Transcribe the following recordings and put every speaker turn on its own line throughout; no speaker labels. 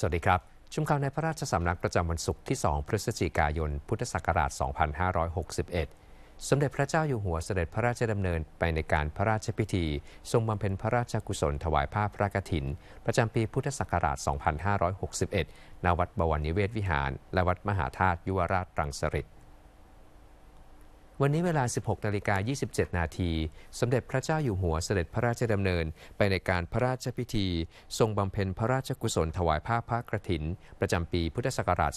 สวัสดีครับ ชุมข่าวในพระราชสำนักประจำวันศุกร์ที่ 2 พฤศจิกายน พุทธศักราช 2561 สมเด็จพระเจ้าอยู่หัวเสด็จพระราชดำเนินไปในการพระราชพิธี ทรงบำเพ็ญพระราชกุศลถวายผ้าพระกฐิน ประจำปี พุทธศักราช 2561 ณ วัดบวรนิเวศวิหาร และวัดมหาธาตุยุวราชรังสฤษวันนี้เวลา 16นาฬิกา27 นาทีสมเด็จพระเจ้าอยู่หัวเสด็จพระราชดำเนินไปในการพระราชพิธี ทรงบำเพ็ญพระราชกุศลถวายผ้าพระกรถิน ประจำปีพุทธศักราช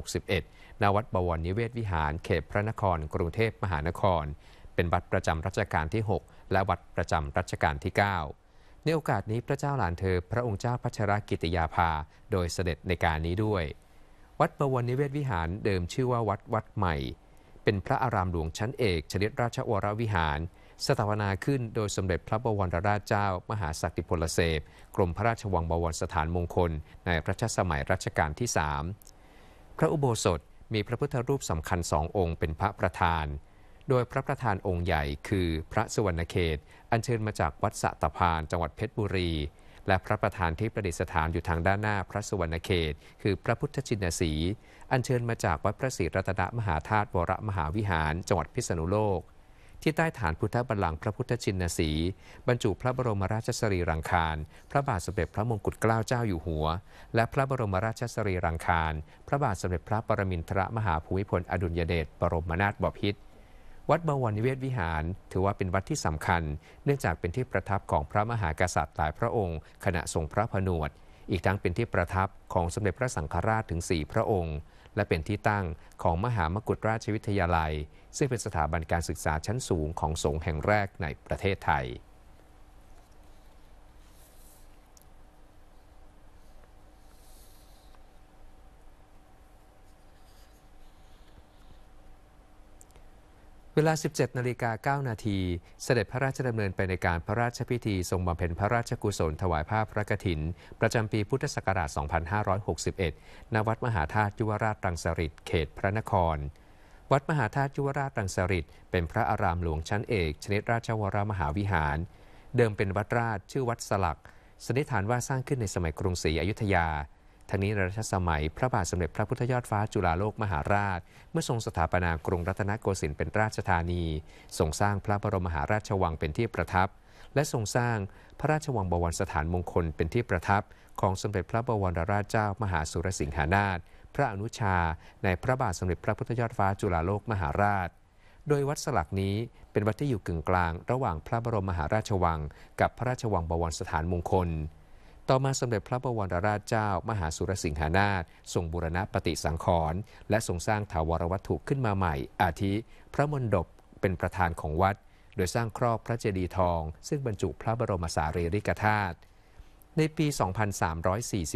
2561ณวัดบวรนิเวศวิหารเขตพระนครกรุงเทพมหานคร เป็นวัดประจำรัชกาลที่ 6 และวัดประจำรัชกาลที่ 9 ในโอกาสนี้พระเจ้าหลานเธอพระองค์เจ้าพัชรกิติยาภา โดยเสด็จในการนี้ด้วย วัดบวรนิเวศวิหารเดิมชื่อว่าวัดวัดใหม่เป็นพระอารามหลวงชั้นเอกชนิดราชวรวิหาร สถาปนาขึ้นโดยสมเด็จพระบวรราชเจ้ามหาศักดิพลเสพกรมพระราชวังบวรสถานมงคลในรัชสมัยรัชกาลที่สพระอุโบสถมีพระพุทธรูปสำคัญสององค์เป็นพระประธาน โดยพระประธานองค์ใหญ่คือพระสุวรรณเขต อัญเชิญมาจากวัดสะตะพานจังหวัดเพชรบุรีและพระประธานที่ประดิษฐานอยู่ทางด้านหน้าพระสุวรรณเขต คือพระพุทธชินสีอันเชิญมาจากวัดพระศรีรัตนมหาธาตุวรมหาวิหาร จังหวัดพิษณุโลก ที่ใต้ฐานพุทธบัลลังก์พระพุทธชินสี บรรจุพระบรมราชสรีรังคารพระบาทสมเด็จพระมงกุฎเกล้าเจ้าอยู่หัว และพระบรมราชสรีรังคารพระบาทสมเด็จพระปรมินทรมหาภูมิพลอดุลยเดชบรมนาถบพิตรวัดบวรนิเวศวิหาร ถือว่าเป็นวัดที่สำคัญ เนื่องจากเป็นที่ประทับของพระมหากษัตริย์หลายพระองค์ ขณะทรงพระพนวด อีกทั้งเป็นที่ประทับของสมเด็จพระสังฆราชถึง 4 พระองค์และเป็นที่ตั้งของมหามกุฎราชวิทยาลัย ซึ่งเป็นสถาบันการศึกษาชั้นสูงของสงฆ์แห่งแรกในประเทศไทยเวลา 17นาฬิกา9นาทีเสด็จพระราชดำเนินไปในการพระราชพิธีทรงบำเพ็ญพระราชกุศลถวายภาพพระกฐินประจำปีพุทธศักราช2561ณวัดมหาธาตุยุวราชรังสฤษเขตพระนคร วัดมหาธาตุยุวราชรังสฤษเป็นพระอารามหลวงชั้นเอก ชนิดราชวรมหาวิหาร เดิมเป็นวัดราชชื่อวัดสลักสันนิษฐานว่าสร้างขึ้นในสมัยกรุงศรีอยุธยาทั้งนี้รัชสมัยพระบาทสมเด็จพระพุทธยอดฟ้าจุฬาโลกมหาราช เมื่อทรงสถาปนากรุงรัตนโกสินทร์เป็นราชธานีทรงสร้างพระบรมมหาราชวังเป็นที่ประทับ และทรงสร้างพระราชวังบวรสถานมงคลเป็นที่ประทับ ของสมเด็จพระบวรราชเจ้ามหาสุรสิงหานาถพระอนุชาในพระบาทสมเด็จพระพุทธยอดฟ้าจุฬาโลกมหาราช โดยวัดสลักนี้เป็นวัดที่อยู่กึ่งกลาง ระหว่างพระบรมมหาราชวัง กับพระราชวังบวรสถานมงคลต่อมาสมเด็จพระบวรราชเจ้า มหาสุรสิงหานาถทรงบูรณะปฏิสังขรณ์และทรงสร้างถาวรวัตถุขึ้นมาใหม่ อาทิพระมนดบเป็นประธานของวัด โดยสร้างครอบพระเจดีย์ทอง ซึ่งบรรจุพระบรมสารีริกธาตุในปี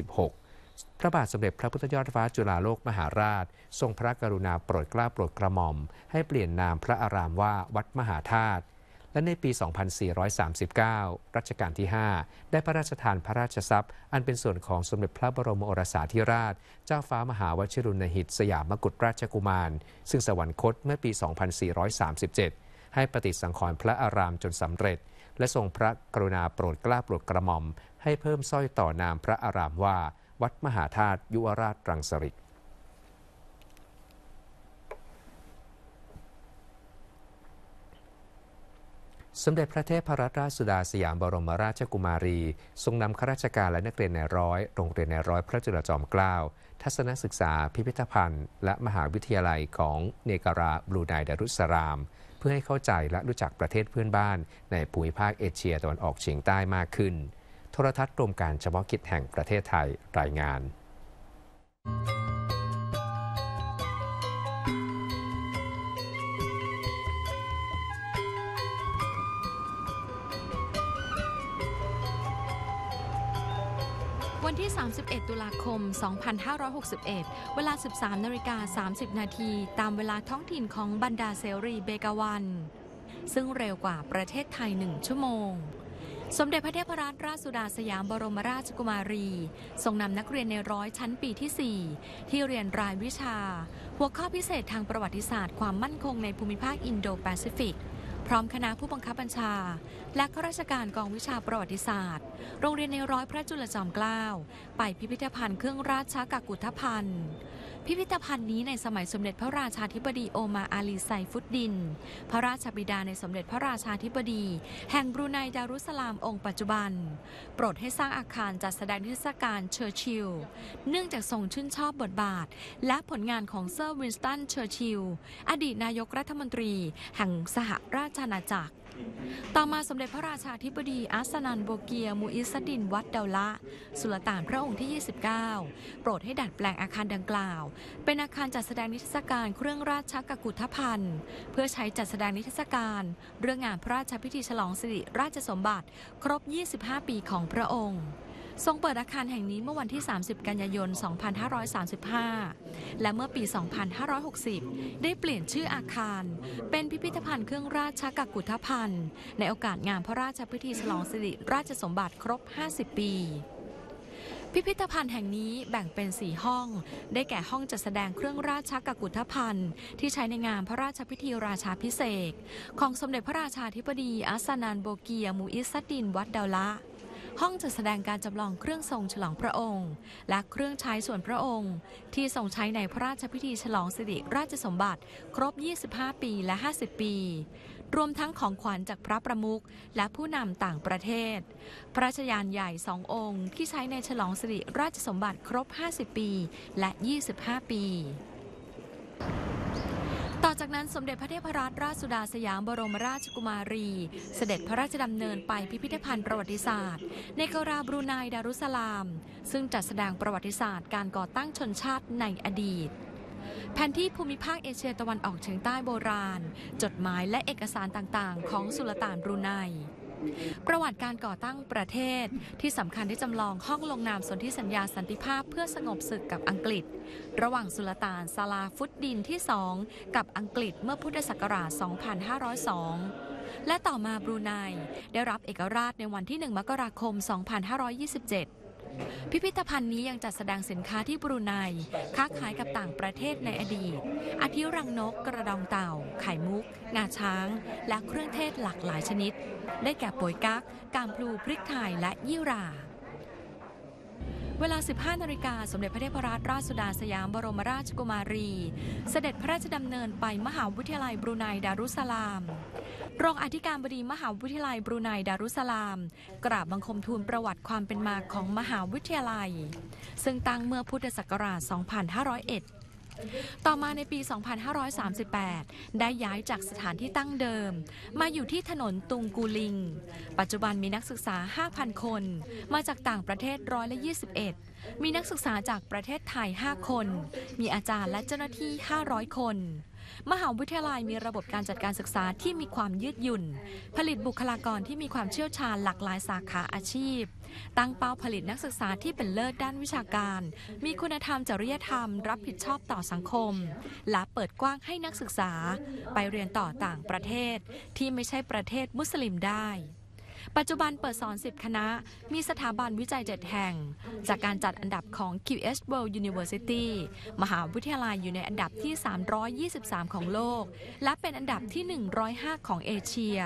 2346 พระบาทสมเด็จพระพุทธยอดฟ้าจุฬาโลกมหาราช ทรงพระกรุณาโปรดเกล้าโปรดกระหม่อม ให้เปลี่ยนนามพระอารามว่าวัดมหาธาตุและในปี 2439 รัชกาลที่ 5 ได้พระราชทานพระราชทรัพย์ อันเป็นส่วนของสมเด็จพระบรมโอรสาธิราช เจ้าฟ้ามหาวชิรุณหิตสยามกุฎราชกุมาร ซึ่งสวรรคตเมื่อปี 2437 ให้ปฏิสังขรณ์พระอารามจนสำเร็จ และทรงพระกรุณาโปรดเกล้าโปรดกระหม่อม ให้เพิ่มสร้อยต่อนามพระอารามว่าวัดมหาธาตุยุวราชรังสฤษสมเด็จพระเทพรัตนราชสุดาสยามบรมราชกุมารี ทรงนำข้าราชการและนักเรียนในร้อยโรงเรียนในร้อยพระจุลจอมเกล้า ทัศนศึกษาพิพิธภัณฑ์และมหาวิทยาลัยของเนการาบลูไนดารุสราม เพื่อให้เข้าใจและรู้จักประเทศเพื่อนบ้าน ในภูมิภาคเอเชียตะวันออกเฉียงใต้มากขึ้น โทรทัศน์กรมการเฉพาะกิจแห่งประเทศไทยรายงาน
วันที่31ตุลาคม2561เวลา 13นาฬิกา30นาที ตามเวลาท้องถิ่นของบรรดาเซรีเบกาวัน ซึ่งเร็วกว่าประเทศไทยหนึ่งชั่วโมง สมเด็จพระเทพรัตนราชสุดาสยามบรมราชกุมารี ทรงนำนักเรียนในร้อยชั้นปีที่ 4 ที่เรียนรายวิชา หัวข้อพิเศษทางประวัติศาสตร์ ความมั่นคงในภูมิภาคอินโดแปซิฟิกพร้อมคณะผู้บังคับบัญชา และข้าราชการกองวิชาประวัติศาสตร์ โรงเรียนในร้อยพระจุลจอมเกล้า ไปพิพิธภัณฑ์เครื่องราชกักุธภัณฑ์พิพิธภัณฑ์นี้ในสมัยสมเด็จพระราชาธิบดีโอมาอาลีไซฟุดดิน พระราชบิดาในสมเด็จพระราชาธิบดี แห่งบรูไนดารุสลามองค์ปัจจุบัน โปรดให้สร้างอาคารจัดแสดงเทศกาลเชอร์ชิลเนื่องจากทรงชื่นชอบบทบาท และผลงานของเซอร์วินสตันเชอร์ชิลอดีตนายกรัฐมนตรีแห่งสหราชอาณาจักรต่อมาสมเด็จพระราชาธิบดีอัสนันโบเกีย มูอิสดิน วัดเดลละสุลต่านพระองค์ที่ 29 โปรดให้ดัดแปลงอาคารดังกล่าว เป็นอาคารจัดแสดงนิทรรศการเครื่องราชกกุฏภัณฑ์ เพื่อใช้จัดแสดงนิทรรศการ เรื่องงานพระราชพิธีฉลองสิริ ราชสมบัติ ครบ 25 ปีของพระองค์ทรงเปิดอาคารแห่งนี้เมื่อวันที่ 30 กันยายน 2535 และเมื่อปี 2560 ได้เปลี่ยนชื่ออาคาร เป็นพิพิธภัณฑ์เครื่องราชกักุธภัณฑ์ ในโอกาสงานพระราชพิธีฉลองสิริราชสมบัติครบ 50 ปี พิพิธภัณฑ์แห่งนี้แบ่งเป็น 4 ห้อง ได้แก่ห้องจัดแสดงเครื่องราชกักุธภัณฑ์ ที่ใช้ในงานพระราชพิธีราชาพิเศษ ของสมเด็จพระราชาธิบดีอัสนานโบเกีย มูอิสตินวัดเดลละห้องจัดแสดงการจำลองเครื่องทรงฉลองพระองค์ และเครื่องใช้ส่วนพระองค์ ที่ทรงใช้ในพระราชพิธีฉลองสิริราชสมบัติครบ 25 ปีและ 50 ปี รวมทั้งของขวัญจากพระประมุขและผู้นำต่างประเทศพระราชยานใหญ่สององค์ที่ใช้ในฉลองสิริราชสมบัติครบ 50 ปีและ 25 ปีต่อจากนั้นสมเด็จพระเทพรัตนราชสุดาสยามบรมราชกุมารี เสด็จพระราชดำเนินไปพิพิธภัณฑ์ประวัติศาสตร์ ในกราบรูนายดารุสลาม ซึ่งจัดแสดงประวัติศาสตร์ การก่อตั้งชนชาติในอดีต แผนที่ภูมิภาคเอเชียตะวันออกเฉียงใต้โบราณ จดหมายและเอกสารต่างๆ ของสุลต่านบรูนายประวัติการก่อตั้งประเทศ ที่สำคัญที่จำลองห้องลงนามสนธิสัญญาสันติภาพเพื่อสงบศึกกับอังกฤษ ระหว่างสุลต่านซาลาฟุตดินที่สองกับอังกฤษเมื่อพุทธศักราช 2502 และต่อมาบรูไนได้รับเอกราชในวันที่ 1 มกราคม 2527พิพิธภัณฑ์นี้ยังจัดแสดงสินค้าที่บรูไนค้าขายกับต่างประเทศในอดีตอาทิรังนก กระดองเต่าไข่มุกงาช้าง และเครื่องเทศหลากหลายชนิด ได้แก่ป่วยกักกามพลูพริกไทยและยี่ราเวลา 15 นาฬิกาสมเด็จพระเทพรัตนราชสุดาสยามบรมราชกุมารี เสด็จพระราชดำเนินไปมหาวิทยาลัยบรูไนดารุสลาม รองอธิการบดีมหาวิทยาลัยบรูไนดารุสลาม กราบบังคมทูลประวัติความเป็นมาของมหาวิทยาลัย ซึ่งตั้งเมื่อพุทธศักราช 2501ต่อมาในปี 2538 ได้ย้ายจากสถานที่ตั้งเดิม มาอยู่ที่ถนนตุงกูลิง ปัจจุบันมีนักศึกษา 5,000 คน มาจากต่างประเทศร้อยละ 21 มีนักศึกษาจากประเทศไทย 5 คน มีอาจารย์และเจ้าหน้าที่ 500 คนมหาวิทยาลัยมีระบบการจัดการศึกษาที่มีความยืดหยุ่น ผลิตบุคลากรที่มีความเชี่ยวชาญหลากหลายสาขาอาชีพ ตั้งเป้าผลิตนักศึกษาที่เป็นเลิศด้านวิชาการ มีคุณธรรมจริยธรรมรับผิดชอบต่อสังคม และเปิดกว้างให้นักศึกษาไปเรียนต่อต่างประเทศที่ไม่ใช่ประเทศมุสลิมได้ปัจจุบันเปิดสอน 10 คณะ มีสถาบันวิจัย 7 แห่ง จากการจัดอันดับของ QS World University มหาวิทยาลัยอยู่ในอันดับที่ 323 ของโลก และเป็นอันดับที่ 105 ของเอเชีย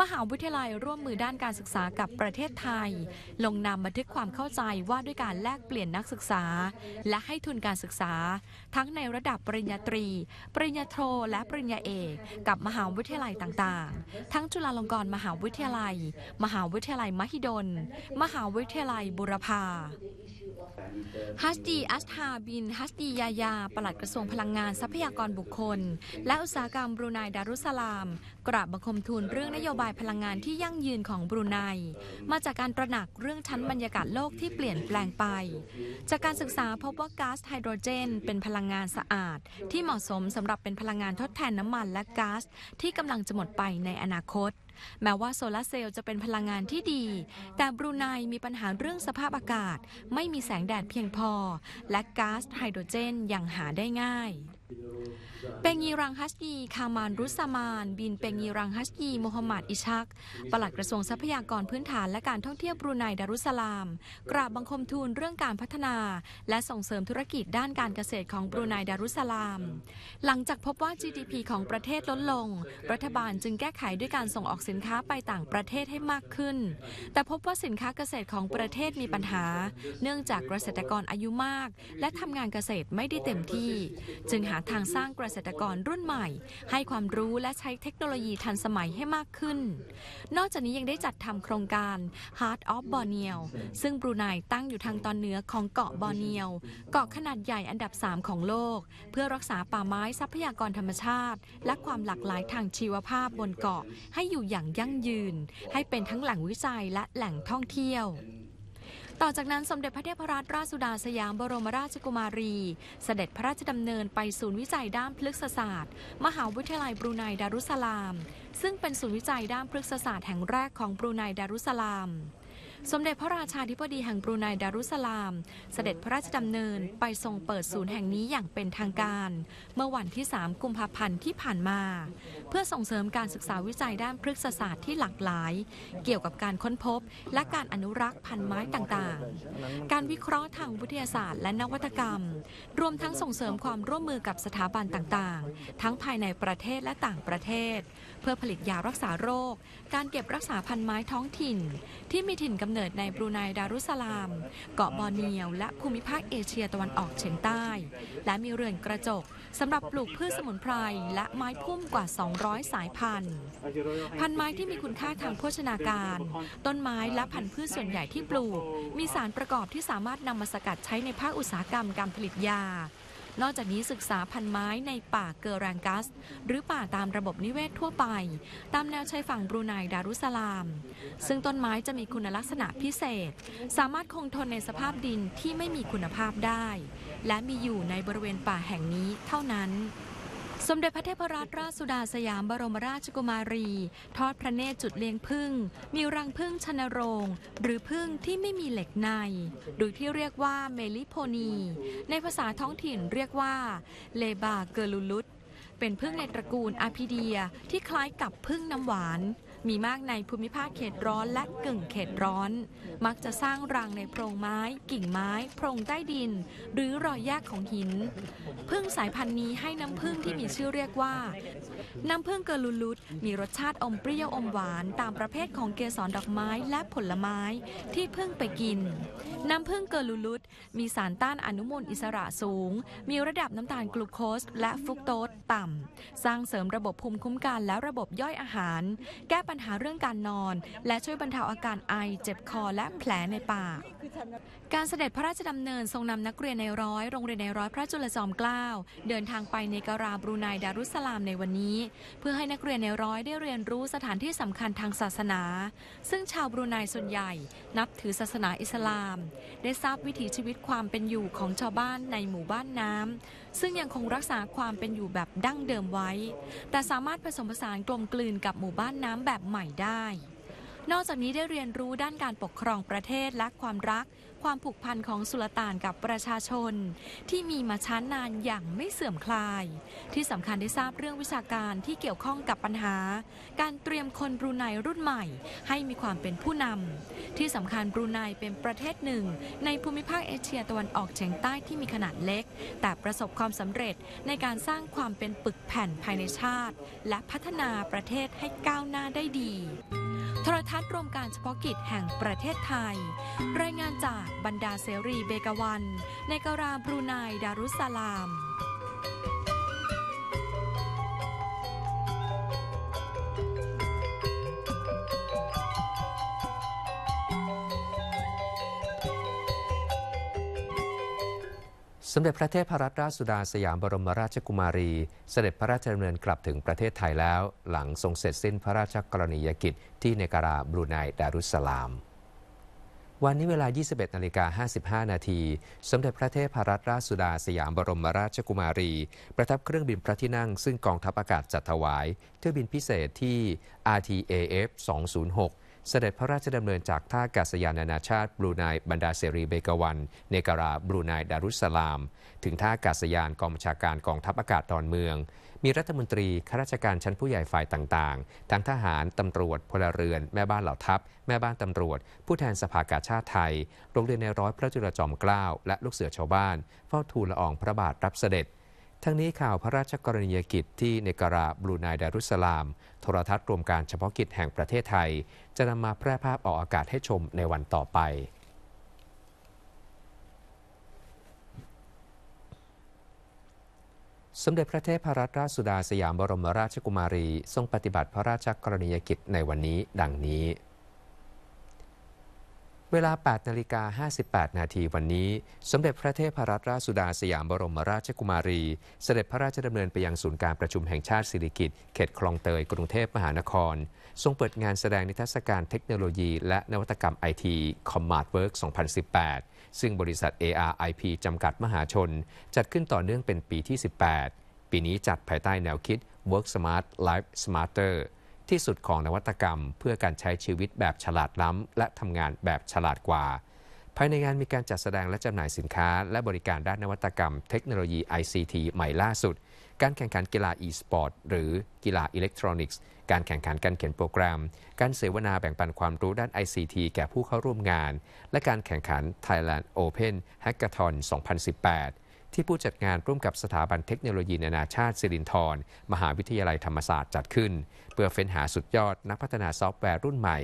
มหาวิทยาลัยร่วมมือด้านการศึกษากับประเทศไทย ลงนามบันทึกความเข้าใจว่าด้วยการแลกเปลี่ยนนักศึกษา และให้ทุนการศึกษา ทั้งในระดับปริญญาตรี ปริญญาโทและปริญญาเอก กับมหาวิทยาลัยต่าง ๆ ทั้งจุฬาลงกรณ์มหาวิทยาลัย มหาวิทยาลัยมหิดล มหาวิทยาลัยบุรพาฮัสตีอัสฮาบิน ฮัสตียายา ปลัดกระทรวงพลังงานทรัพยากรบุคคล และอุตสาหกรรมบรูไนดารุสลาม กราบบังคมทูลเรื่องนโยบายพลังงานที่ยั่งยืนของบรูไน มาจากการตระหนักเรื่องชั้นบรรยากาศโลกที่เปลี่ยนแปลงไป จากการศึกษาพบว่าก๊าซไฮโดรเจน เป็นพลังงานสะอาด ที่เหมาะสมสำหรับเป็นพลังงานทดแทนน้ำมันและก๊าซที่กำลังจะหมดไปในอนาคตแม้ว่าโซลาเซลล์จะเป็นพลังงานที่ดี แต่บรูไนมีปัญหาเรื่องสภาพอากาศ ไม่มีแสงแดดเพียงพอ และก๊าซไฮโดรเจนยังหาได้ง่ายเปงีรังฮัสยีคามานรุสมาน บินเปงีรังฮัสยีมูฮัมหมัดอิชัก ปลัดกระทรวงทรัพยากรพื้นฐานและการท่องเที่ยวบรูไนดารุสลามกราบบังคมทูลเรื่องการพัฒนา และส่งเสริมธุรกิจด้านการเกษตรของบรูไนดารุสลาม หลังจากพบว่า GDP ของประเทศลดลง รัฐบาลจึงแก้ไขด้วยการส่งออกสินค้าไปต่างประเทศให้มากขึ้น แต่พบว่าสินค้าเกษตรของประเทศมีปัญหา เนื่องจากเกษตรกรอายุมาก และทำงานเกษตรไม่ได้เต็มที่ จึงหาทางสร้างเกษตรกรรุ่นใหม่ ให้ความรู้และใช้เทคโนโลยีทันสมัยให้มากขึ้น นอกจากนี้ยังได้จัดทำโครงการ Heart of Borneo ซึ่งบรูไนตั้งอยู่ทางตอนเหนือของเกาะบอร์เนียว เกาะขนาดใหญ่อันดับ3ของโลก เพื่อรักษาป่าไม้ทรัพยากรธรรมชาติ และความหลากหลายทางชีวภาพบนเกาะ ให้อยู่อย่างยั่งยืน ให้เป็นทั้งแหล่งวิจัยและแหล่งท่องเที่ยวต่อจากนั้นสมเด็จพระเทพรัตนราชสุดาสยามบรมราชกุมารี เสด็จพระราชดำเนินไปศูนย์วิจัยด้านพฤกษศาสตร์ มหาวิทยาลัยบรูไนดารุสลาม ซึ่งเป็นศูนย์วิจัยด้านพฤกษศาสตร์แห่งแรกของบรูไนดารุสลามสมเด็จพระราชาธิบดีแห่งบรูไนดารุสลาม เสด็จพระราชดำเนินไปทรงเปิดศูนย์แห่งนี้อย่างเป็นทางการ เมื่อวันที่3กุมภาพันธ์ที่ผ่านมา เพื่อส่งเสริมการศึกษาวิจัยด้านพฤกษศาสตร์ที่หลากหลาย เกี่ยวกับการค้นพบ และการอนุรักษ์พันธุ์ไม้ต่างๆ การวิเคราะห์ทางวิทยาศาสตร์และนวัตกรรม รวมทั้งส่งเสริมความร่วมมือกับสถาบันต่างๆ ทั้งภายในประเทศและต่างประเทศเพื่อผลิตยารักษาโรค การเก็บรักษาพันไม้ท้องถิ่นที่มีถิ่นกำเนิดในบรูไนดารุสลาม เกาะบอร์เนียวและภูมิภาคเอเชียตะวันออกเฉียงใต้ และมีเรือนกระจกสำหรับปลูกพืชสมุนไพรและไม้พุ่มกว่า 200 สายพันธุ์ พันไม้ที่มีคุณค่าทางโภชนาการ ต้นไม้และพันธุ์พืชส่วนใหญ่ที่ปลูก มีสารประกอบที่สามารถนำมาสกัดใช้ในภาคอุตสาหกรรมการผลิตยานอกจากนี้ศึกษาพันไม้ในป่าเกอรังกัส หรือป่าตามระบบนิเวศทั่วไป ตามแนวชายฝั่งบรูไนดารุสลาม ซึ่งต้นไม้จะมีคุณลักษณะพิเศษ สามารถคงทนในสภาพดินที่ไม่มีคุณภาพได้ และมีอยู่ในบริเวณป่าแห่งนี้เท่านั้นสมเด็จพระเทพรัตนราชสุดาสยามบรมราชกุมารี ทอดพระเนตรจุดเลี้ยงพึ่งมีรังพึ่งชนโรงหรือพึ่งที่ไม่มีเหล็กในหรือที่เรียกว่าเมลิโพนีในภาษาท้องถิ่นเรียกว่าเลบาเกลูลุตเป็นพึ่งในตระกูลอาพิเดียที่คล้ายกับพึ่งน้ำหวานมีมากในภูมิภาคเขตร้อนและกึ่งเขตร้อน มักจะสร้างรังในโพรงไม้ กิ่งไม้โพรงใต้ดิน หรือรอยแยกของหินพึ่งสายพันธุ์นี้ให้น้ำพึ่งที่มีชื่อเรียกว่าน้ำพึ่งเกลูลุดมีรสชาติอมเปรี้ยวอมหวานตามประเภทของเกสรดอกไม้และผลไม้ที่พึ่งไปกิน น้ำพึ่งเกลูลุดมีสารต้านอนุมูลอิสระสูง มีระดับน้ำตาลกลูโคสและฟุกโตสต่ำ สร้างเสริมระบบภูมิคุ้มกันและระบบย่อยอาหาร แก้ปัญหาเรื่องการนอน และช่วยบรรเทาอาการไอเจ็บคอและแผลในปาก การเสด็จพระราชดำเนินทรงนำนักเรียนในร้อยโรงเรียนในร้อยพระจุลจอมเกล้าเดินทางไปในการาบรูไนดารุสลามในวันนี้ เพื่อให้นักเรียนในร้อยได้เรียนรู้สถานที่สำคัญทางศาสนา ซึ่งชาวบรูไนส่วนใหญ่นับถือศาสนาอิสลาม ได้ทราบวิถีชีวิตความเป็นอยู่ของชาวบ้านในหมู่บ้านน้ำซึ่งยังคงรักษาความเป็นอยู่แบบดั้งเดิมไว้ แต่สามารถผสมผสานกลมกลืนกับหมู่บ้านน้ำแบบใหม่ได้นอกจากนี้ได้เรียนรู้ด้านการปกครองประเทศและความรักความผูกพันของสุลต่านกับประชาชนที่มีมาช้านนานอย่างไม่เสื่อมคลาย ที่สำคัญได้ทราบเรื่องวิชาการที่เกี่ยวข้องกับปัญหาการเตรียมคนบรูไนรุ่นใหม่ให้มีความเป็นผู้นำที่สำคัญบรูไนเป็นประเทศหนึ่งในภูมิภาคเอเชียตะวันออกเฉียงใต้ที่มีขนาดเล็กแต่ประสบความสำเร็จในการสร้างความเป็นปึกแผ่นภายในชาติและพัฒนาประเทศให้ก้าวหน้าได้ดีโทรทัศน์รวมการเฉพาะกิจแห่งประเทศไทย รายงานจากบรรดาเสรีเบกวัน ในกราบรูไนดารุสลาม
สมเด็จพระเทพรัตนราชสุดาสยามบรมราชกุมารี เสด็จพระราชดำเนินกลับถึงประเทศไทยแล้วหลังทรงเสร็จสิ้นพระราชกรณียกิจที่เนการาบรูไนดารุสสลาม วันนี้เวลา 21นาฬิกา55นาที สมเด็จพระเทพรัตนราชสุดาสยามบรมราชกุมารี ประทับเครื่องบินพระที่นั่งซึ่งกองทัพอากาศจัดถวายเที่ยวบินพิเศษที่ RTAF 206เสด็จพระราชดำเนินจากท่าอากาศยานนานาชาติบรูไนบันดาเซรีเบกวัน เนการาบรูไนดารุสลาม ถึงท่าอากาศยานกองบัญชาการกองทัพอากาศดอนเมือง มีรัฐมนตรี ข้าราชการชั้นผู้ใหญ่ฝ่ายต่าง ๆทั้งทหารตำรวจพลเรือนแม่บ้านเหล่าทัพ แม่บ้านตำรวจ ผู้แทนสภากาชาติไทยโรงเรียนในร้อยพระจุลจอมเกล้า และลูกเสือชาวบ้าน เฝ้าทูลละอองพระบาทรับเสด็จทั้งนี้ข่าวพระราชกรณียกิจที่เนการาบลูไนดารุสลาม โทรทัศน์รวมการเฉพาะกิจแห่งประเทศไทย จะนำมาแพร่ภาพออกอากาศให้ชมในวันต่อไป สมเด็จพระเทพรัตนราชสุดาสยามบรมราชกุมารีทรงปฏิบัติพระราชกรณียกิจในวันนี้ดังนี้เวลา8นาฬิกา58 นาทีวันนี้ สมเด็จพระเทพรัตนราชสุดาสยามบรมราชกุมารี เสด็จพระราชดำเนินไปยังศูนย์การประชุมแห่งชาติสิริกิติ์ เขตคลองเตย กรุงเทพมหานคร ทรงเปิดงานแสดงนิทรรศการเทคโนโลยีและนวัตกรรมไอทีคอมมารดทเวิร์ก2018 ซึ่งบริษัท ARIP จำกัดมหาชน จัดขึ้นต่อเนื่องเป็นปีที่ 18 ปีนี้จัดภายใต้แนวคิด Work Smart Life Smarter ที่สุดของนวัตกรรม เพื่อการใช้ชีวิตแบบฉลาดล้ำ และทำงานแบบฉลาดกว่า ภายในงานมีการจัดแสดงและจำหน่ายสินค้าและบริการด้านนวัตกรรมเทคโนโลยี ICT ใหม่ล่าสุด การแข่งขันกีฬา e-sport หรือกีฬาอิเล็กทรอนิกส์ การแข่งขันการเขียนโปรแกรม การเสวนาแบ่งปันความรู้ด้าน ICT แก่ผู้เข้าร่วมงาน และการแข่งขัน Thailand Open Hackathon 2018ที่ผู้จัดงานร่วมกับสถาบันเทคโนโลยีนานาชาติสิรินทรมหาวิทยาลัยธรรมศาสตร์จัดขึ้น เพื่อเฟ้นหาสุดยอดนักพัฒนาซอฟต์แวร์รุ่นใหม่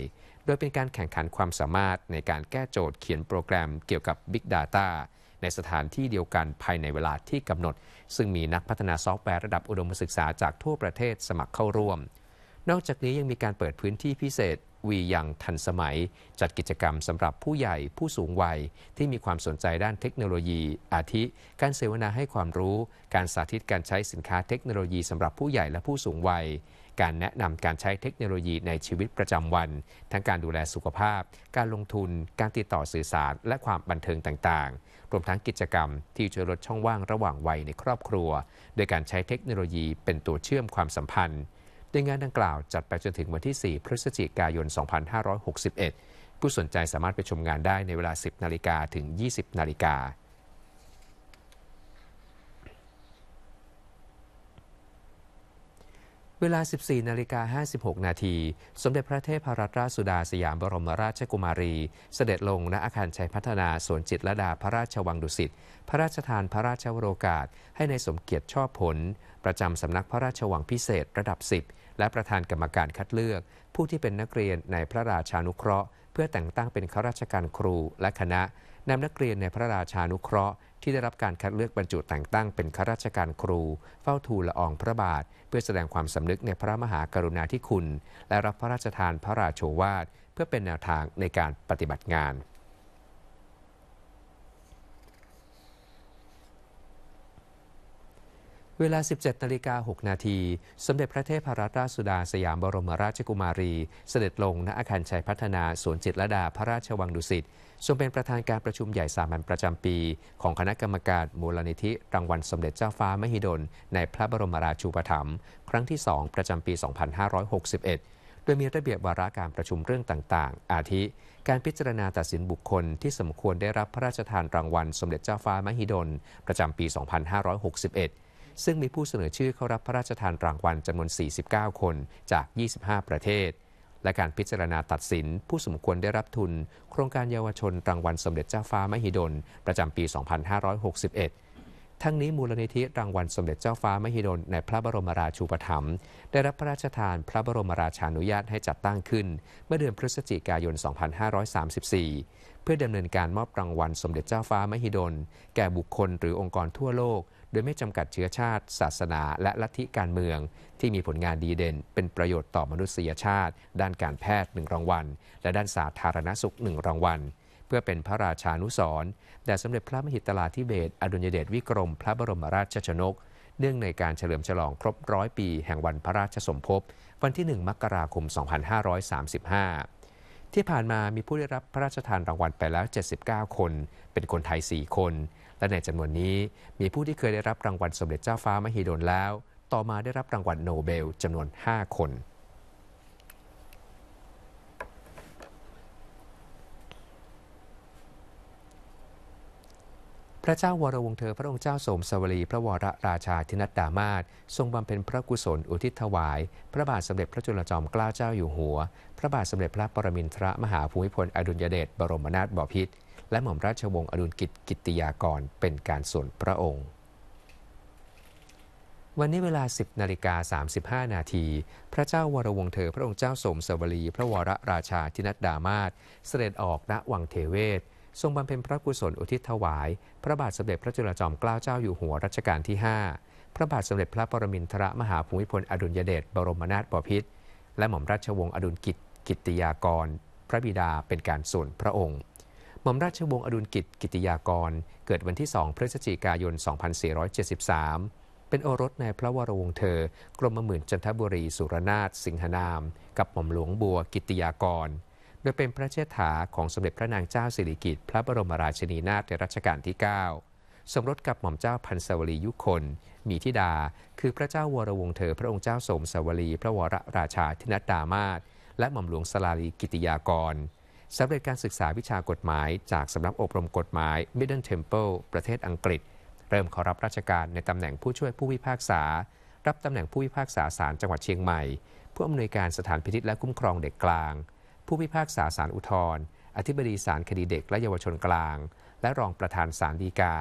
โดยเป็นการแข่งขันความสามารถในการแก้โจทย์เขียนโปรแกรมเกี่ยวกับ Big Data ในสถานที่เดียวกันภายในเวลาที่กำหนด ซึ่งมีนักพัฒนาซอฟต์แวร์ระดับอุดมศึกษาจากทั่วประเทศสมัครเข้าร่วม นอกจากนี้ยังมีการเปิดพื้นที่พิเศษวีอย่างทันสมัยจัดกิจกรรมสำหรับผู้ใหญ่ผู้สูงวัย ที่มีความสนใจด้านเทคโนโลยี อาทิ การเสวนาให้ความรู้การสาธิตการใช้สินค้าเทคโนโลยีสำหรับผู้ใหญ่และผู้สูงวัย การแนะนำการใช้เทคโนโลยีในชีวิตประจำวัน ทั้งการดูแลสุขภาพ การลงทุน การติดต่อสื่อสารและความบันเทิงต่างๆ รวมทั้งกิจกรรม ที่ช่วยลดช่องว่างระหว่างวัยในครอบครัว โดยการใช้เทคโนโลยีเป็นตัวเชื่อมความสัมพันธ์ในงานดังกล่าวจัดไปจนถึงวันที่ 4 พฤศจิกายน 2561 ผู้สนใจสามารถไปชมงานได้ในเวลา 10นาฬิกาถึง 20นาฬิกา เวลา 14นาฬิกา56นาทีสมเด็จพระเทพรัตนราชสุดาสยามบรมราชกุมารี เสด็จลงณอาคารชัยพัฒนาสวนจิตรดาพระราชวังดุสิต พระราชทานพระราชวโรกาส ให้ในสมเกียรติชอบผล ประจำสำนักพระราชวังพิเศษ ระดับ 10และประธานกรรมการคัดเลือก ผู้ที่เป็นนักเรียนในพระราชานุเคราะห์ เพื่อแต่งตั้งเป็นข้าราชการครู และคณะนำนักเรียนในพระราชานุเคราะห์ ที่ได้รับการคัดเลือกบรรจุแต่งตั้งเป็นข้าราชการครู เฝ้าทูลละอองพระบาท เพื่อแสดงความสำนึกในพระมหากรุณาธิคุณ และรับพระราชทานพระราโชวาท เพื่อเป็นแนวทางในการปฏิบัติงานเวลา 17นาฬิกา6นาทีสมเด็จพระเทพรัตนราชสุดาสยามบรมราชกุมารี เสด็จลง ณ อาคารชัยพัฒนา สวนจิตรดาพระราชวังดุสิต ทรงเป็นประธานการประชุมใหญ่สามัญประจำปี ของคณะกรรมการมูลนิธิรางวัลสมเด็จเจ้าฟ้ามหิดล ในพระบรมราชูปถัมภ์ ครั้งที่ 2 ประจำปี 2561 โดยมีระเบียบวาระการประชุมเรื่องต่าง ๆ อาทิ การพิจารณาตัดสินบุคคล ที่สมควรได้รับพระราชทานรางวัล สมเด็จเจ้าฟ้ามหิดล ประจำปี 2561ซึ่งมีผู้เสนอชื่อเข้ารับพระราชทานรางวัลจำนวน 49 คนจาก 25 ประเทศ และการพิจารณาตัดสินผู้สมควรได้รับทุนโครงการเยาวชนรางวัลสมเด็จเจ้าฟ้ามหิดลประจำปี 2561 ทั้งนี้มูลนิธิรางวัลสมเด็จเจ้าฟ้ามหิดลใน พระบรมราชูปถัมภ์ได้รับพระราชทานพระบรมราชานุญาตให้จัดตั้งขึ้น เมื่อเดือนพฤศจิกายน 2534 เพื่อดำเนินการมอบรางวัลสมเด็จเจ้าฟ้ามหิดลแก่บุคคล หรือองค์กรทั่วโลกโดยไม่จำกัดเชื้อชาติ ศาสนา และลัทธิการเมืองที่มีผลงานดีเด่น เป็นประโยชน์ต่อมนุษยชาติ ด้านการแพทย์หนึ่งรางวัล และด้านสาธารณสุขหนึ่งรางวัล เพื่อเป็นพระราชานุสรณ์แด่สมเด็จพระมหิตลาธิเบศอดุญเดชวิกรมพระบรมราชชนก เนื่องในการเฉลิมฉลองครบร้อยปีแห่งวันพระราชสมภพวันที่1มกราคม2535 ที่ผ่านมามีผู้ได้รับพระราชทานรางวัลไปแล้ว79คนเป็นคนไทย4คนและในจำนวนนี้มีผู้ที่เคยได้รับรางวัลสมเด็จเจ้าฟ้ามหิดลแล้ว ต่อมาได้รับรางวัลโนเบลจำนวน 5 คนพระเจ้าวรวงเธอพระองค์เจ้าสมสวรีพระวรราชาธินัดดามาศทรงบำเพ็ญพระกุศลอุทิศถวาย พระบาทสมเด็จพระจุลจอมเกล้าเจ้าอยู่หัว พระบาทสมเด็จพระปรมินทรมหาภูมิพลอดุลยเดชบรมนาถบพิตรและหม่อมราชวงศ์อดุลกิจกิติยากรเป็นการส่วนพระองค์ วันนี้เวลา 10นาฬิกา35 นาที พระเจ้าวรวงเธอพระองค์เจ้าสมสวรี พระวรราชาธินัดดามาศเสด็จออกณวังเทเวศทรงบำเพ็ญพระกุศลอุทิศถวาย พระบาทสมเด็จพระจุลจอมเกล้าเจ้าอยู่หัวรัชกาลที่ 5 พระบาทสมเด็จพระปรมินทรมหาภูมิพลอดุลยเดชบรมนาถบพิตรและหม่อมราชวงศ์อดุลกิจกิติยากร พระบิดาเป็นการส่วนพระองค์หม่อมราชวงศ์อดุลกิจกิติยากร เกิดวันที่ 2พฤศจิกายน 2473เป็นโอรสในพระวรวงศ์เธอกรมหมื่นจันทบุรีสุรนาถสิงหนามกับหม่อมหลวงบัวกิติยากรดยเป็นพระเชษฐาของสมเด็จพระนางเจ้าสิริกิติ์พระบรมราชินีนาถในรัชกาลที่ 9 สมรสกับหม่อมเจ้าพันสวรียุคนมีธิดาคือพระเจ้าวรวงเธอพระองค์เจ้าสมสวรีพระวรราชาธินัดดามาศ และหม่อมหลวงสลาลีกิติยากรสำเร็จการศึกษาวิชากฎหมายจากสำนักอบรมกฎหมาย Middle Temple ประเทศอังกฤษ เริ่มขอรับราชการในตำแหน่งผู้ช่วยผู้พิพากษา รับตำแหน่งผู้พิพากษาศาลจังหวัดเชียงใหม่ผู้อำนวยการสถานพินิษและคุ้มครองเด็กกลางผู้พิพากษาสารอุทธรอธิบดีสารคดีเด็กและเยาวชนกลาง และรองประธานสารดีกา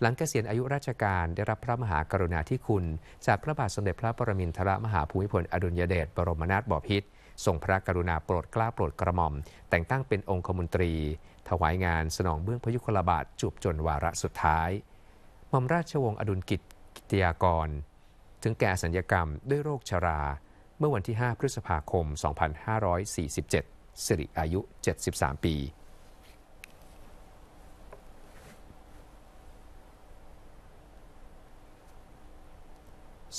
หลังเกษียณอายุราชการได้รับพระมหากรุณาธิคุณ จากพระบาทสมเด็จพระปรมินทรมหาภูมิพลอดุลยเดช บรมนาถบพิตรส่งพระกรุณาโปรดกล้าโปรดกระหม่อม แต่งตั้งเป็นองคมนตรี ถวายงานสนองเบื้องพยุคลบาทจูบจนวาระสุดท้าย มอมราชวงศ์อดุลกิจกิติยากร ถึงแก่สัญญกรรมด้วยโรคชราเมื่อวันที่ 5 พฤษภาคม 2547 สิริอายุ 73 ปี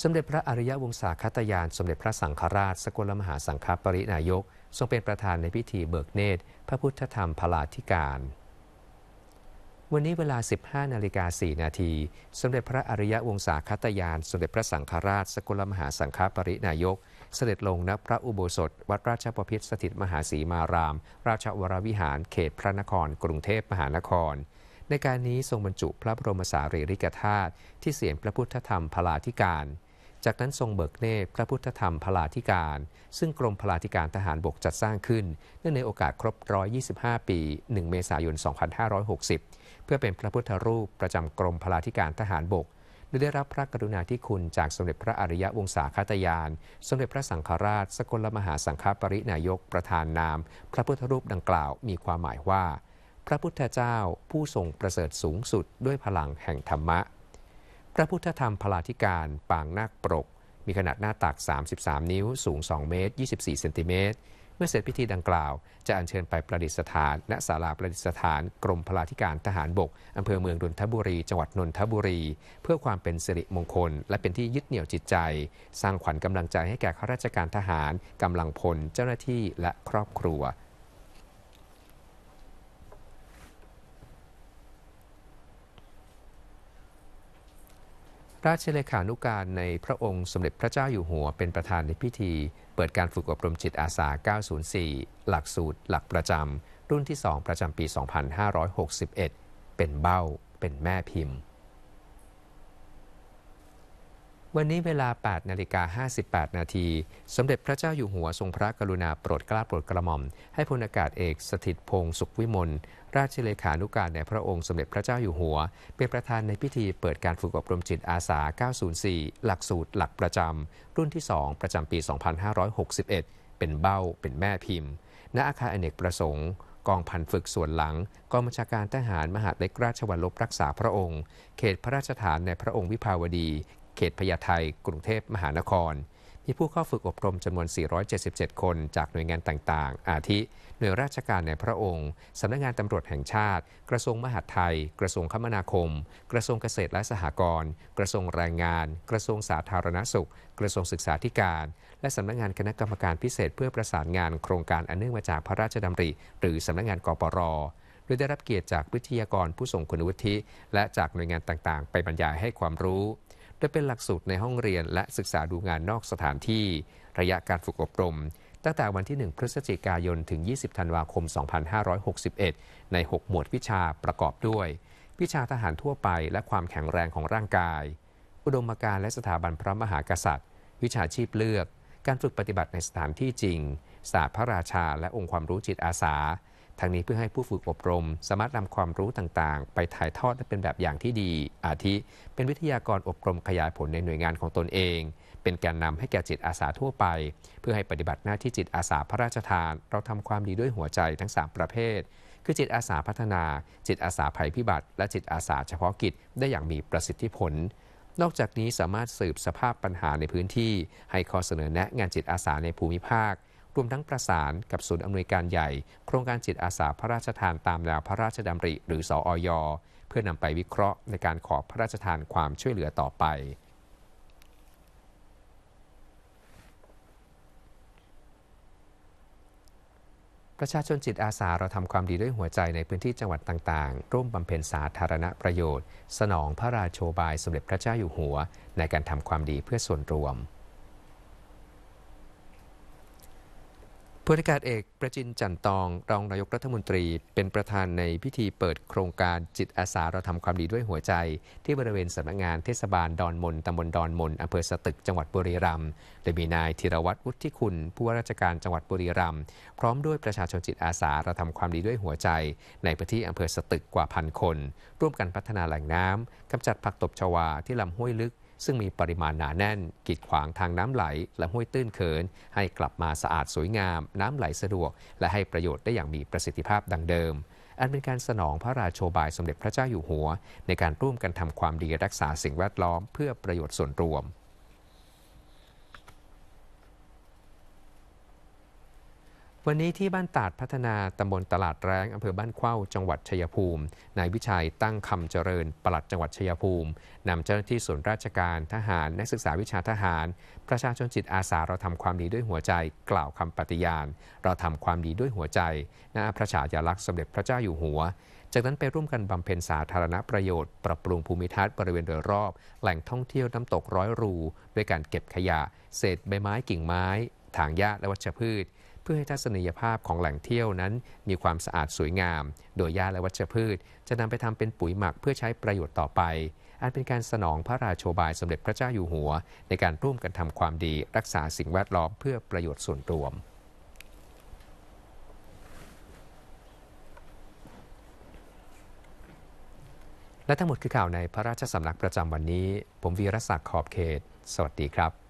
สมเด็จพระอริยวงศาคตยาน สมเด็จพระสังฆราช สกลมหาสังฆปรินายก ทรงเป็นประธานในพิธีเบิกเนตรพระพุทธธรรมพลาธิการ วันนี้เวลา 15 นาฬิกา 4 นาที สมเด็จพระอริยวงศาคตยาน สมเด็จพระสังฆราช สกลมหาสังฆปรินายกเสด็จลงณพระอุโบสถวัดราชประพิษสถิตมหาศรีมาราม ราชวรวิหารเขตพระนครกรุงเทพมหานคร ในการนี้ทรงบรรจุพระบรมสารีริกธาตุที่เสียงพระพุทธธรรมพลาธิการ จากนั้นทรงเบิกเนตรพระพุทธธรรมพลาธิการ ซึ่งกรมพลาธิการทหารบกจัดสร้างขึ้นเนื่องในโอกาสครบ 125 ปี 1 เมษายน 2560 เพื่อเป็นพระพุทธรูปประจำกรมพลาธิการทหารบกรือได้รับพระกรุณาธิคุณจากสมเด็จพระอริยวงศาคตยาน สมเด็จพระสังฆราช สกลมหาสังฆปรินายกประธานนามพระพุทธรูปดังกล่าวมีความหมายว่า พระพุทธเจ้าผู้ทรงประเสริฐสูงสุดด้วยพลังแห่งธรรมะพระพุทธธรรมพลาธิการปางนาคปรกมีขนาดหน้าตัก 33 นิ้ว สูง2เมตร24เซนติเมตรเมื่อเสร็จพิธีดังกล่าวจะอัญเชิญไปประดิษฐานณศาลาประดิษฐาน กรมพลาธิการทหารบก อำเภอเมืองนนทบุรี จังหวัดนนทบุรี เพื่อความเป็นสิริมงคล และเป็นที่ยึดเหนี่ยวจิตใจ สร้างขวัญกำลังใจให้แก่ข้าราชการทหาร กำลังพลเจ้าหน้าที่และครอบครัวราชเลขานุการในพระองค์สมเด็จพระเจ้าอยู่หัวเป็นประธานในพิธี เปิดการฝึกอบรมจิตอาสา 904 หลักสูตรหลักประจำรุ่นที่ 2 ประจำปี 2561 เป็นเบ้าเป็นแม่พิมพ์วันนี้เวลา8นาฬิกา58 นาที สมเด็จพระเจ้าอยู่หัว ทรงพระกรุณาโปรดเกล้าโปรดกระหม่อม ให้พลอากาศเอกสถิตพงศ์สุขวิมลราชเลขานุการในพระองค์สมเด็จพระเจ้าอยู่หัว เป็นประธานในพิธีเปิดการฝึกอบรมจิตอาสา 904 หลักสูตรหลักประจำรุ่นที่ 2 ประจำปี 2561 เป็นเบ้าเป็นแม่พิมพ์ ณอาคารอเนกประสงค์กองพันฝึกส่วนหลังกองบัญชาการทหารมหาดเล็กราชวัลลบรักษาพระองค์ เขตพระราชฐานในพระองค์วิภาวดีเขตพญาไท กรุงเทพมหานคร มีผู้เข้าฝึกอบรมจำนวน 477 คนจากหน่วยงานต่างๆ อาทิ หน่วยราชการในพระองค์สำนักงงานตำรวจแห่งชาติ กระทรวงมหาดไทย กระทรวงคมนาคม กระทรวงเกษตรและสหกรณ์ กระทรวงแรงงาน กระทรวงสาธารณสุข กระทรวงศึกษาธิการ และสำนักงงานคณะกรรมการพิเศษ เพื่อประสานงานโครงการอันเนื่องมาจากพระราชดำริ หรือสำนักงงานกปร โดยได้รับเกียรติจากวิทยากรผู้ทรงคุณวุฒิและจากหน่วยงานต่างๆ ไปบรรยายให้ความรู้โดยเป็นหลักสูตรในห้องเรียนและศึกษาดูงานนอกสถานที่ ระยะการฝึกอบรม ตั้งแต่วันที่ 1 พฤศจิกายนถึง 20 ธันวาคม 2561 ใน 6 หมวดวิชาประกอบด้วย วิชาทหารทั่วไปและความแข็งแรงของร่างกาย อุดมการณ์และสถาบันพระมหากษัตริย์ วิชาชีพเลือก การฝึกปฏิบัติในสถานที่จริงศาสตร์พระราชาและองค์ความรู้จิตอาสาทางนี้เพื่อให้ผู้ฝึกอบรมสามารถนำความรู้ต่างๆ ไปถ่ายทอดและเป็นแบบอย่างที่ดี อาทิเป็นวิทยากรอบรมขยายผลในหน่วยงานของตนเอง เป็นแกนนำให้แก่จิตอาสาทั่วไป เพื่อให้ปฏิบัติหน้าที่จิตอาสาพระราชทาน เราทำความดีด้วยหัวใจทั้ง3ประเภท คือจิตอาสาพัฒนา จิตอาสาภัยพิบัติ และจิตอาสาเฉพาะกิจได้อย่างมีประสิทธิผล นอกจากนี้สามารถสืบสภาพปัญหาในพื้นที่ ให้ข้อเสนอแนะงานจิตอาสาในภูมิภาครวมทั้งประสานกับศูนย์อำนวยการใหญ่โครงการจิตอาสาพระราชทานตามแนวพระราชดำริหรือสออยเพื่อนำไปวิเคราะห์ในการขอพระราชทานความช่วยเหลือต่อไป ประชาชนจิตอาสาเราทำความดีด้วยหัวใจในพื้นที่จังหวัดต่างๆ ร่วมบำเพ็ญสาธารณประโยชน์ สนองพระราชโชบายสมเด็จพระเจ้าอยู่หัวในการทำความดีเพื่อส่วนรวมพลอากาศเอกประจินจันตองรองนายกรัฐมนตรี เป็นประธานในพิธีเปิดโครงการจิตอาสาเราทำความดีด้วยหัวใจ ที่บริเวณสำนักงานเทศบาลดอนมนตำบลดอนมนอำเภอสตึกจังหวัดบุรีรัมย์โดยมีนายธีรวัตรวุฒิคุณ ผู้ว่าราชการจังหวัดบุรีรัมย์พร้อมด้วยประชาชนจิตอาสาเราทำความดีด้วยหัวใจในพื้นที่อำเภอสตึกกว่าพันคน ร่วมกันพัฒนาแหล่งน้ำกำจัดผักตบชวาที่ลำห้วยลึกซึ่งมีปริมาณหนาแน่นกีดขวางทางน้ำไหลและห้วยตื้นเขิน ให้กลับมาสะอาดสวยงาม น้ำไหลสะดวก และให้ประโยชน์ได้อย่างมีประสิทธิภาพดังเดิม อันเป็นการสนองพระราโชบายสมเด็จพระเจ้าอยู่หัว ในการร่วมกันทำความดีรักษาสิ่งแวดล้อมเพื่อประโยชน์ส่วนรวมวันนี้ที่บ้านตาดพัฒนาตำบลตลาดแรงอำเภอบ้านเข้าจังหวัดชัยภูมินายวิชัยตั้งคำเจริญปลัดจังหวัดชัยภูมิ นำเจ้าหน้าที่ส่วน ราชการทหารนักศึกษาวิชาทหารประชาชนจิตอาสาเราทำความดีด้วยหัวใจ กล่าวคำปฏิญาณ เราทำความดีด้วยหัวใจหน้าพระฉายาลักษณ์สมเด็จพระเจ้าอยู่หัว จากนั้นไปร่วมกันบำเพ็ญสาธารณประโยชน์ปรับปรุงภูมิทัศน์บริเวณโดยรอบแหล่งท่องเที่ยวน้ำตกร้อยรูด้วยการเก็บขยะเศษใบไม้กิ่งไม้ถางหญ้าและวัชพืชพื่อให้ทัศนียภาพของแหล่งเที่ยวนั้นมีความสะอาดสวยงาม โดยหญ้าและวัชพืช จะนำไปทำเป็นปุ๋ยหมักเพื่อใช้ประโยชน์ต่อไป อันเป็นการสนองพระราโชบายสมเด็จพระเจ้าอยู่หัว ในการร่วมกันทำความดีรักษาสิ่งแวดล้อมเพื่อประโยชน์ส่วนรวม และทั้งหมดคือข่าวในพระราชสำนักประจำวันนี้ ผมวีรศักดิ์ขอบเขต สวัสดีครับ